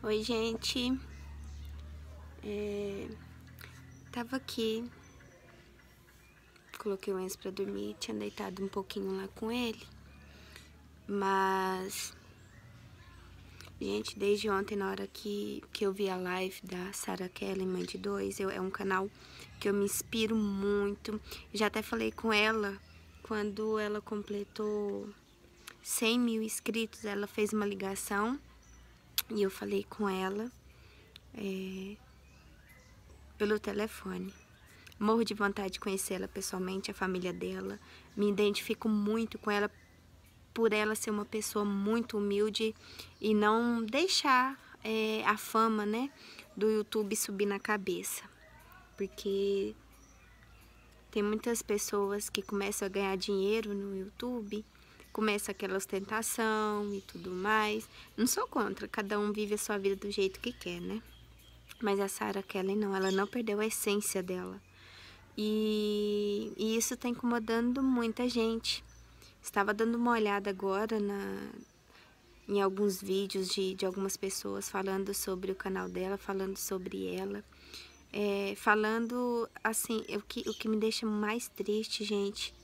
Oi, gente. É... Tava aqui. Coloquei o Enzo pra dormir. Tinha deitado um pouquinho lá com ele. Mas. Gente, desde ontem, na hora que, que eu vi a live da Sarah Kelly, mãe de dois, eu, é um canal que eu me inspiro muito. Já até falei com ela quando ela completou 100 mil inscritos. Ela fez uma ligação e eu falei com ela é, pelo telefone. Morro de vontade de conhecê-la pessoalmente, a família dela. Me identifico muito com ela por ela ser uma pessoa muito humilde e não deixar é, a fama né, do YouTube subir na cabeça. Porque tem muitas pessoas que começam a ganhar dinheiro no YouTube começa aquela ostentação e tudo mais. Não sou contra, cada um vive a sua vida do jeito que quer, né? Mas a Sarah Kelly não, ela não perdeu a essência dela. E, e isso está incomodando muita gente. Estava dando uma olhada agora na, em alguns vídeos de, de algumas pessoas falando sobre o canal dela, falando sobre ela. É, falando assim, o que, o que me deixa mais triste, gente,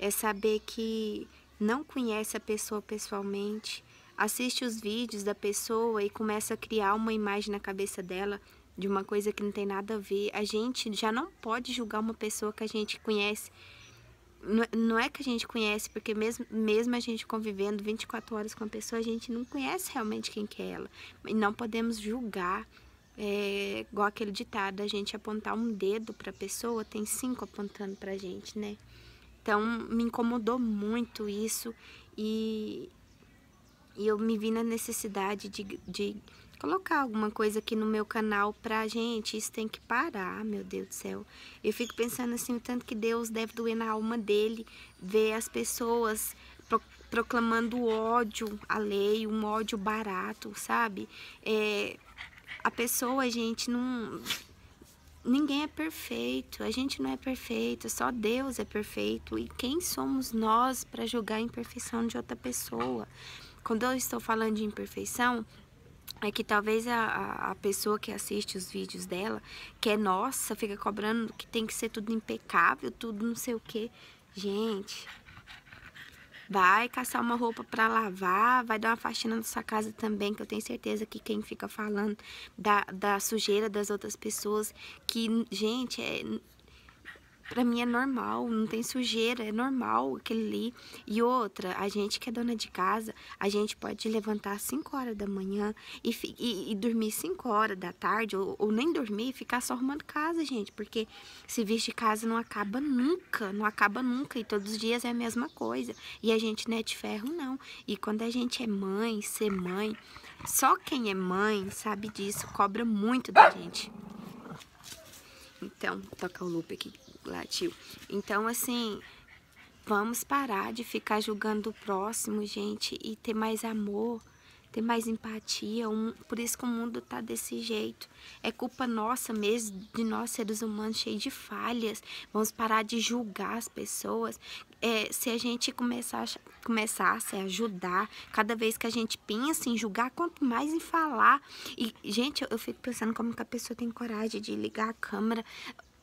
é saber que não conhece a pessoa pessoalmente, assiste os vídeos da pessoa e começa a criar uma imagem na cabeça dela de uma coisa que não tem nada a ver. A gente já não pode julgar uma pessoa que a gente conhece. Não é, é que a gente conhece, porque mesmo, mesmo a gente convivendo 24 horas com a pessoa, a gente não conhece realmente quem que é ela. E não podemos julgar, é, igual aquele ditado, a gente apontar um dedo para a pessoa, tem cinco apontando para a gente, né? Então me incomodou muito isso e, e eu me vi na necessidade de, de colocar alguma coisa aqui no meu canal pra gente, isso tem que parar, meu Deus do céu. Eu fico pensando assim, o tanto que Deus deve doer na alma dele, ver as pessoas pro, proclamando ódio lei um ódio barato, sabe? É, a pessoa, gente, não ninguém é perfeito, a gente não é perfeito, só Deus é perfeito. E quem somos nós para julgar a imperfeição de outra pessoa? Quando eu estou falando de imperfeição, é que talvez a, a pessoa que assiste os vídeos dela, que é nossa, fica cobrando que tem que ser tudo impecável, tudo não sei o que. Gente, Vai caçar uma roupa para lavar, vai dar uma faxina na sua casa também, que eu tenho certeza que quem fica falando da, da sujeira das outras pessoas, que, gente, é, para mim é normal, não tem sujeira, é normal aquele ali. E outra, a gente que é dona de casa, a gente pode levantar às 5 horas da manhã e, e, e dormir 5 horas da tarde, ou, ou nem dormir e ficar só arrumando casa, gente. Porque se serviço de casa não acaba nunca, não acaba nunca. E todos os dias é a mesma coisa. E a gente não é de ferro, não. E quando a gente é mãe, ser mãe, só quem é mãe sabe disso, cobra muito da gente. Então, toca o loop aqui latiu. Então, assim, vamos parar de ficar julgando o próximo, gente, e ter mais amor, ter mais empatia. Um, por isso que o mundo tá desse jeito. É culpa nossa mesmo, de nós seres humanos cheios de falhas. Vamos parar de julgar as pessoas. É, se a gente começar, começasse a ajudar, cada vez que a gente pensa em julgar, quanto mais em falar. E, gente, eu, eu fico pensando como que a pessoa tem coragem de ligar a câmera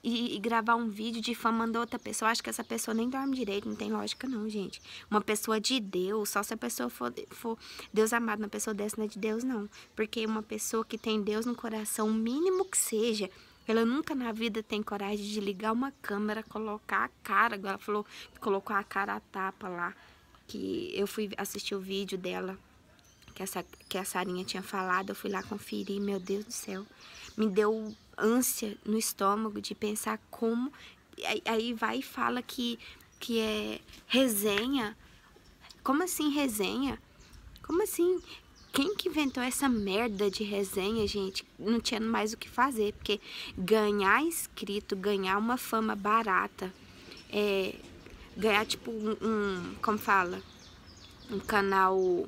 e, e, gravar um vídeo difamando outra pessoa. Acho que essa pessoa nem dorme direito, não tem lógica não, gente. Uma pessoa de Deus, só se a pessoa for, for Deus amado, uma pessoa dessa não é de Deus, não. Porque uma pessoa que tem Deus no coração, o mínimo que seja, ela nunca na vida tem coragem de ligar uma câmera, colocar a cara. Agora ela falou que colocou a cara a tapa lá, que eu fui assistir o vídeo dela que essa, que a Sarinha tinha falado, eu fui lá conferir, meu Deus do céu, me deu ânsia no estômago de pensar como. Aí vai e fala que, que é resenha. Como assim resenha? Como assim? Quem que inventou essa merda de resenha, gente? Não tinha mais o que fazer, porque ganhar inscrito, ganhar uma fama barata, é, ganhar tipo um, um, como fala? Um canal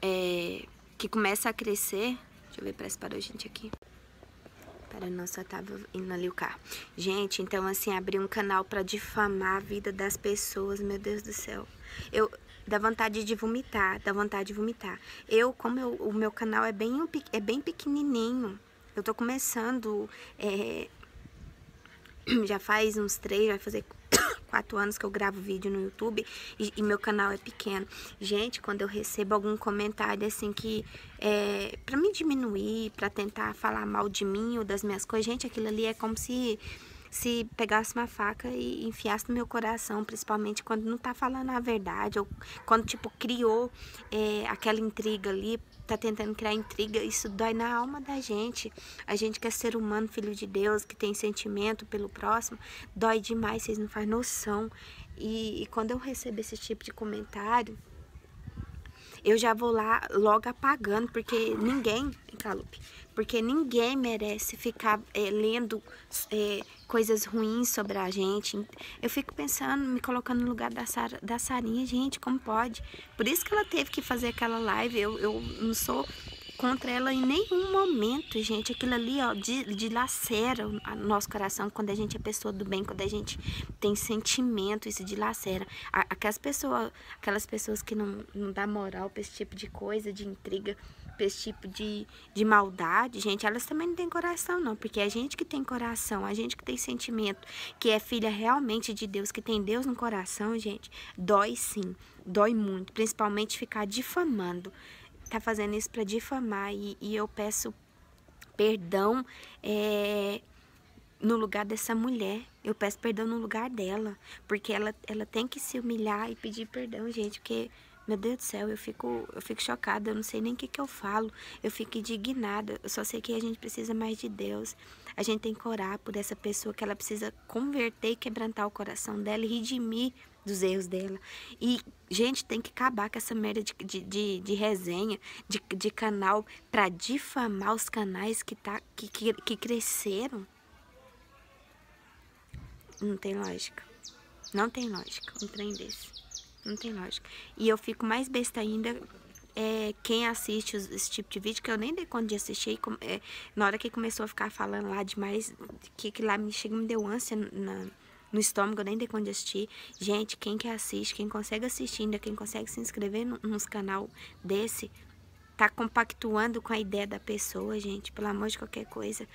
é, que começa a crescer. Deixa eu ver, parece parou gente aqui não só tava indo ali o carro. Gente, então assim, abrir um canal para difamar a vida das pessoas, meu Deus do céu. Eu dá vontade de vomitar, dá vontade de vomitar. Eu, como eu, o meu canal é bem é bem pequenininho. Eu tô começando é, já faz uns três, vai fazer quatro anos que eu gravo vídeo no YouTube e, e meu canal é pequeno. Gente, quando eu recebo algum comentário assim que é pra me diminuir, pra tentar falar mal de mim ou das minhas coisas, gente, aquilo ali é como se se pegasse uma faca e enfiasse no meu coração, principalmente quando não tá falando a verdade, ou quando, tipo, criou é, aquela intriga ali tá tentando criar intriga, isso dói na alma da gente. A gente que é ser humano, filho de Deus, que tem sentimento pelo próximo, dói demais, vocês não fazem noção. E, e quando eu recebo esse tipo de comentário, eu já vou lá logo apagando, porque ninguém, Calupe, porque ninguém merece ficar é, lendo é, coisas ruins sobre a gente. Eu fico pensando, me colocando no lugar da, Sara, da Sarinha, gente, como pode? Por isso que ela teve que fazer aquela live, eu, eu não sou contra ela em nenhum momento, gente. Aquilo ali, ó, dilacera o nosso coração quando a gente é pessoa do bem, quando a gente tem sentimento, isso dilacera. Aquelas pessoas, aquelas pessoas que não, não dá moral pra esse tipo de coisa, de intriga, pra esse tipo de, de maldade, gente, elas também não têm coração, não. Porque é a gente que tem coração, a gente que tem sentimento, que é filha realmente de Deus, que tem Deus no coração, gente, dói sim, dói muito. Principalmente ficar difamando tá fazendo isso para difamar e, e, eu peço perdão é, no lugar dessa mulher. Eu peço perdão no lugar dela, porque ela, ela tem que se humilhar e pedir perdão, gente, porque meu Deus do céu, eu fico, eu fico chocada, eu não sei nem o que, que eu falo, eu fico indignada, eu só sei que a gente precisa mais de Deus. A gente tem que orar por essa pessoa que ela precisa converter e quebrantar o coração dela e redimir dos erros dela. E, gente, tem que acabar com essa merda de, de, de, de resenha, de, de canal, pra difamar os canais que, tá, que, que, que cresceram. Não tem lógica. Não tem lógica um trem desse. Não tem lógica. E eu fico mais besta ainda é, quem assiste esse tipo de vídeo, que eu nem dei conta de assistir, é, na hora que começou a ficar falando lá demais, que, que lá me chega me deu ânsia na, no estômago, eu nem dei conta assistir. Gente, quem que assiste, quem consegue assistir ainda, quem consegue se inscrever nos canal desse, tá compactuando com a ideia da pessoa, gente, pelo amor de qualquer coisa.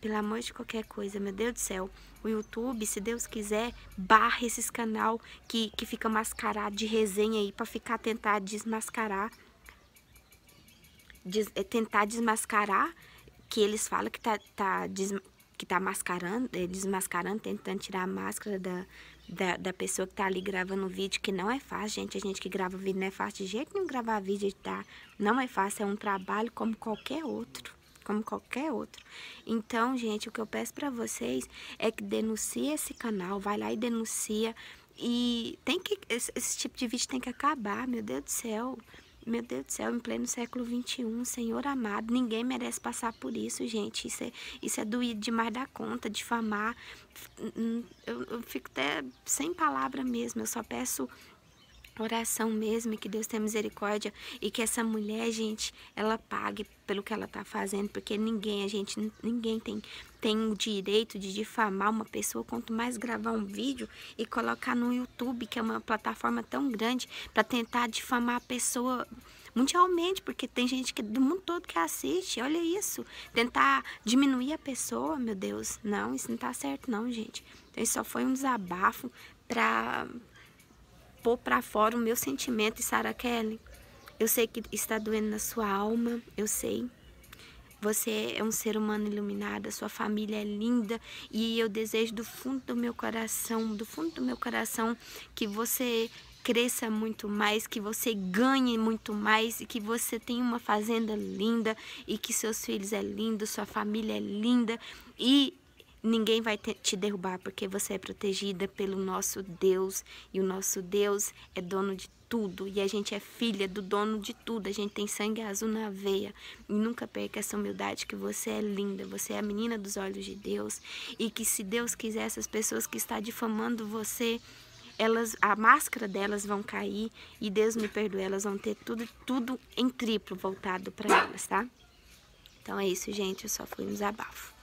Pelo amor de qualquer coisa, meu Deus do céu. O YouTube, se Deus quiser, barra esses canal que, que fica mascarado de resenha aí pra ficar tentar desmascarar. Des, é, tentar desmascarar que eles falam que tá, tá des, que tá mascarando, eh, desmascarando, tentando tirar a máscara da, da, da, pessoa que tá ali gravando o vídeo, que não é fácil, gente. A gente que grava vídeo não é fácil de jeito nenhum gravar vídeo, tá? Não é fácil, é um trabalho como qualquer outro como qualquer outro. Então, gente, o que eu peço para vocês é que denuncie esse canal, vai lá e denuncia. E tem que esse, esse tipo de vídeo tem que acabar, meu Deus do céu. Meu Deus do céu, em pleno século XXI, Senhor amado, ninguém merece passar por isso, gente. Isso é, isso é doído demais da conta, difamar. Eu, eu fico até sem palavra mesmo. Eu só peço oração mesmo, e que Deus tenha misericórdia e que essa mulher, gente, ela pague pelo que ela tá fazendo, porque ninguém, a gente, ninguém tem tem o direito de difamar uma pessoa, quanto mais gravar um vídeo e colocar no YouTube, que é uma plataforma tão grande para tentar difamar a pessoa mundialmente, porque tem gente que, do mundo todo que assiste, olha isso, tentar diminuir a pessoa, meu Deus, não, isso não tá certo não, gente. Então isso só foi um desabafo para pôr para fora o meu sentimento, Sara Kelly. Eu sei que está doendo na sua alma, eu sei. Você é um ser humano iluminado, a sua família é linda e eu desejo do fundo do meu coração, do fundo do meu coração, que você cresça muito mais, que você ganhe muito mais e que você tenha uma fazenda linda e que seus filhos é lindo, sua família é linda e Ninguém vai te derrubar porque você é protegida pelo nosso Deus e o nosso Deus é dono de tudo e a gente é filha do dono de tudo. A gente tem sangue azul na veia e nunca perca essa humildade que você é linda, você é a menina dos olhos de Deus e que se Deus quiser essas pessoas que está difamando você, elas a máscara delas vão cair e Deus me perdoe, elas vão ter tudo tudo em triplo voltado para elas, tá? Então é isso, gente, eu só fui um desabafo.